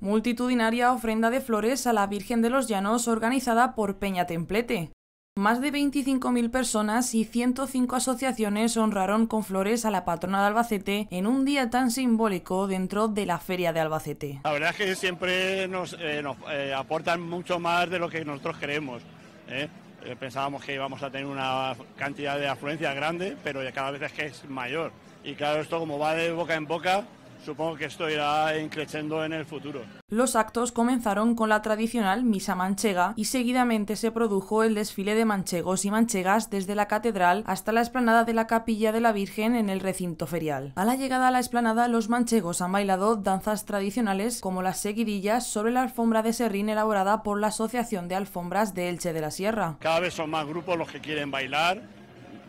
Multitudinaria ofrenda de flores a la Virgen de los Llanos organizada por Peña Templete. Más de 25.000 personas y 105 asociaciones honraron con flores a la patrona de Albacete en un día tan simbólico dentro de la Feria de Albacete. La verdad es que siempre nos, eh, nos eh, aportan mucho más de lo que nosotros queremos. ¿eh? pensábamos que íbamos a tener una cantidad de afluencia grande, pero cada vez es que es mayor. Y claro, esto como va de boca en boca, Supongo que esto irá creciendo en el futuro. Los actos comenzaron con la tradicional misa manchega y seguidamente se produjo el desfile de manchegos y manchegas desde la catedral hasta la explanada de la capilla de la Virgen en el recinto ferial. A la llegada a la explanada los manchegos han bailado danzas tradicionales como las seguidillas sobre la alfombra de serrín elaborada por la Asociación de Alfombras de Elche de la Sierra. Cada vez son más grupos los que quieren bailar,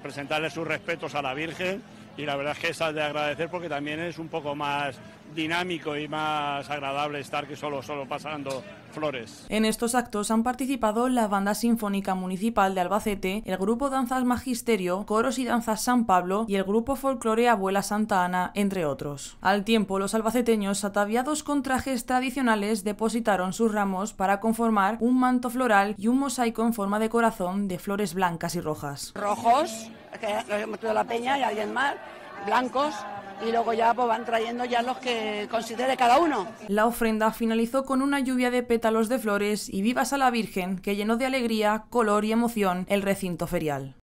presentarle sus respetos a la Virgen y la verdad es que es de agradecer porque también es un poco más dinámico y más agradable estar que solo, solo pasando flores. En estos actos han participado la Banda Sinfónica Municipal de Albacete, el Grupo Danzas Magisterio, Coros y Danzas San Pablo y el Grupo Folclore Abuela Santa Ana, entre otros. Al tiempo, los albaceteños, ataviados con trajes tradicionales, depositaron sus ramos para conformar un manto floral y un mosaico en forma de corazón de flores blancas y rojas. Rojos, que la peña y alguien más, blancos y luego ya pues, van trayendo ya los que considere cada uno. La ofrenda finalizó con una lluvia de pétalos de flores y vivas a la Virgen que llenó de alegría, color y emoción el recinto ferial.